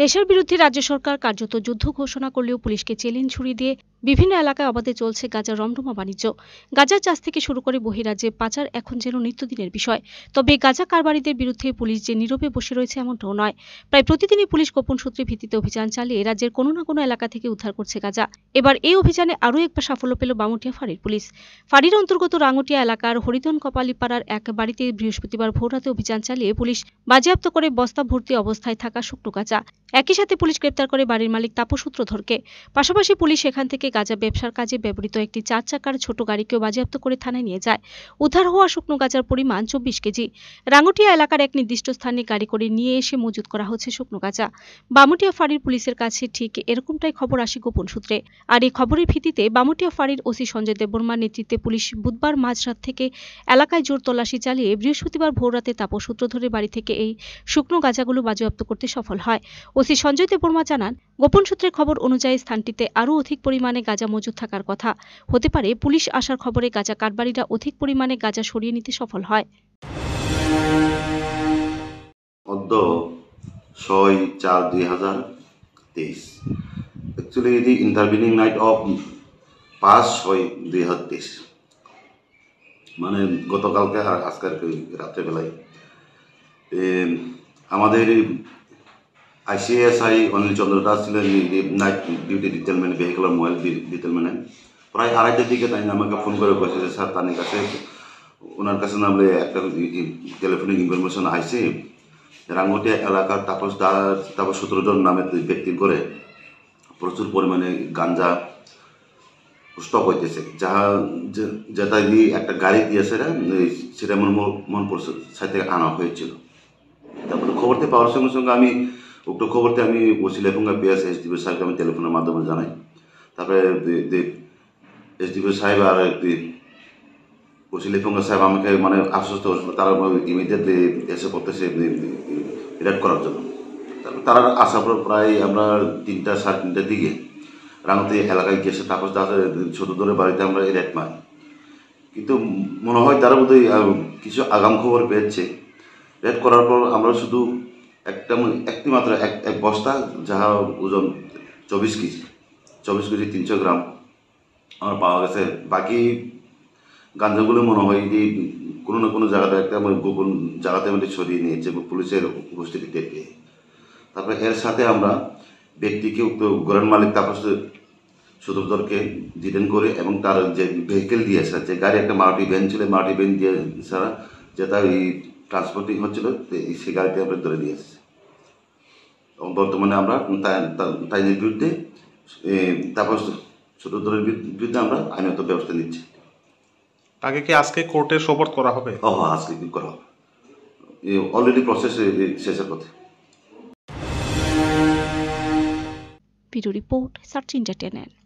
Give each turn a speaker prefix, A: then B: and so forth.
A: নেশার বিরুদ্ধে রাজ্য সরকার কার্যত যুদ্ধ ঘোষণা করলেও পুলিশকে চ্যালেঞ্জ ছুরি দিয়ে বিভিন্ন এলাকায় অবাধে চলছে গাজার রমরমা বাণিজ্য গাজার চাষ থেকে শুরু করে বহিরাজ্যে পাচার এখন যেন নিত্যদিনের বিষয় তবে গাজা কারবারিদের বিরুদ্ধে পুলিশ যে নীরবে বসে রয়েছে এমনটাও নয় প্রায় প্রতিদিনই পুলিশ গোপন সূত্রে ভিত্তিতে অভিযান চালিয়ে রাজ্যের কোনো না কোনো এলাকা থেকে উদ্ধার করছে গাজা এবার এই অভিযানে আরও একবার সাফল্য পেল বামুটিয়া ফাঁড়ির পুলিশ ফাঁড়ির অন্তর্গত রাঙ্গুটিয়া এলাকার হরিদন কপালিপাড়ার এক বাড়িতে বৃহস্পতিবার ভোররাতে অভিযান চালিয়ে পুলিশ বাজেয়াপ্ত করে বস্তা ভর্তি অবস্থায় থাকা শুকনো গাজা একই সাথে পুলিশ গ্রেপ্তার করে বাড়ির মালিক তাপস সূত্রধরকে পাশাপাশি পুলিশ এখান থেকে গাঁজা ব্যবসার কাজে ব্যবহৃত একটি চার চাকার ছোট গাড়িকেও বাজেয়াপ্ত করে থানায় নিয়ে যায় উদ্ধার হওয়া শুকনো গাঁজার পরিমাণ চব্বিশ কেজি রাঙ্গুটিয়া এলাকার এক নির্দিষ্ট স্থানে গাড়ি করে নিয়ে এসে মজুত করা হচ্ছে শুকনো গাঁজা বামুটিয়া ফাঁড়ির পুলিশের কাছে ঠিক এরকমটাই খবর আসে গোপন সূত্রে আর এই খবরের ভিত্তিতে বামুটিয়া ফাঁড়ির ওসি সঞ্জয় দেববর্মার নেতৃত্বে পুলিশ বুধবার মাঝরাত থেকে এলাকায় জোর তল্লাশি চালিয়ে বৃহস্পতিবার ভোররাতে তাপস সূত্র ধরে বাড়ি থেকে এই শুকনো গাঁজাগুলো বাজেয়াপ্ত করতে সফল হয় ওসি সঞ্জয় দেববর্মা জানান গোপন সূত্রের খবর অনুযায়ী স্থানটিতে আরও অধিক পরিমাণে গাঁজা মজুদ থাকার কথা হতে পারে পুলিশ আসার খবরে গাঁজা কারবারিরা অধিক পরিমাণে গাঁজা সরিয়ে নিতে সফল হয়
B: মানে গতকালকে আর আজকের রাত্রেবেলায় আমাদের আইসিএসআই অনিল চন্দ্র দাস ছিলেন night duty detailment vehicular mobile ডিটেলমেন্টে প্রায় আড়াইটার দিকে তাই আমাকে ফোন করে বসে যে স্যার তার কাছে ওনার কাছে নামলে একটা টেলিফোনিক ইনফরমেশন আইসি রাঙ্গুটিয়া এলাকার তাপস তার তাপস সতেরোজন নামে ব্যক্তি করে প্রচুর পরিমাণে গাঞ্জা স্টক হইতেছে যাহা যেটা দিয়ে একটা গাড়ি দিয়ে সেটা সেটা মন মন পড়ছে সাইড থেকে আনা হয়েছিল তারপরে খবরটি পাওয়ার সঙ্গে সঙ্গে আমি উক্ত খবরটি আমি ওসিলাফুঙ্গা এস ডিপি সাহেবকে আমি টেলিফোনের মাধ্যমে জানাই তারপরে এস ডিপি সাহেব আর একটি ওসিলাফুঙ্গা সাহেব আমাকে মানে আশ্বস্ত তারা ইমিডিয়েটলি এসে করতেছে রিটার্ন করার জন্য তারপর তারা আসার পর প্রায় আমরা তিনটা সাড়ে তিনটার দিকে রাঙতি এলাকায় গেছে তাপস দাসের ছোট দলের বাড়িতে আমরা রেট মারি কিন্তু মনে হয় তারা বোধহয় কিছু আগাম খবর পেয়েছে রেড করার পর আমরা শুধু একটা একটি মাত্র এক এক বস্তা যাহা ওজন চব্বিশ কেজি চব্বিশ কেজি তিনশো গ্রাম আমার পাওয়া গেছে বাকি গাঞ্জাগুলো মনে হয় যে কোনো না কোনো জায়গাতে একটা আমি গোপন জায়গাতে আমি ছড়িয়ে নিয়েছে পুলিশের উপস্থিতি পেয়ে তারপরে এর সাথে আমরা ব্যক্তিকে উক্ত গোরান মালিক তারপর সুদরদরকে ডিটেন করে এবং তার যে ভেহিকেল দিয়ে যে গাড়ি একটা মারুটি ভ্যান ছিল মারুটি ভ্যান দিয়ে সারা যে তার এই ট্রান্সপোর্টিং হচ্ছিল সে গাড়িটি আমরা ধরে নিয়ে এসেছি এবং বর্তমানে আমরা তাইদের বিরুদ্ধে ছোটো দলের বিরুদ্ধে আমরা আইনত ব্যবস্থা নিচ্ছি তাকে কি আজকে কোর্টে সোপর্দ করা হবে ও হ্যাঁ, আজকে করা হবে অলরেডি প্রসেস শেষের পথে
A: পিটু রিপোর্ট সার্চ ইন্টারটেনমেন্ট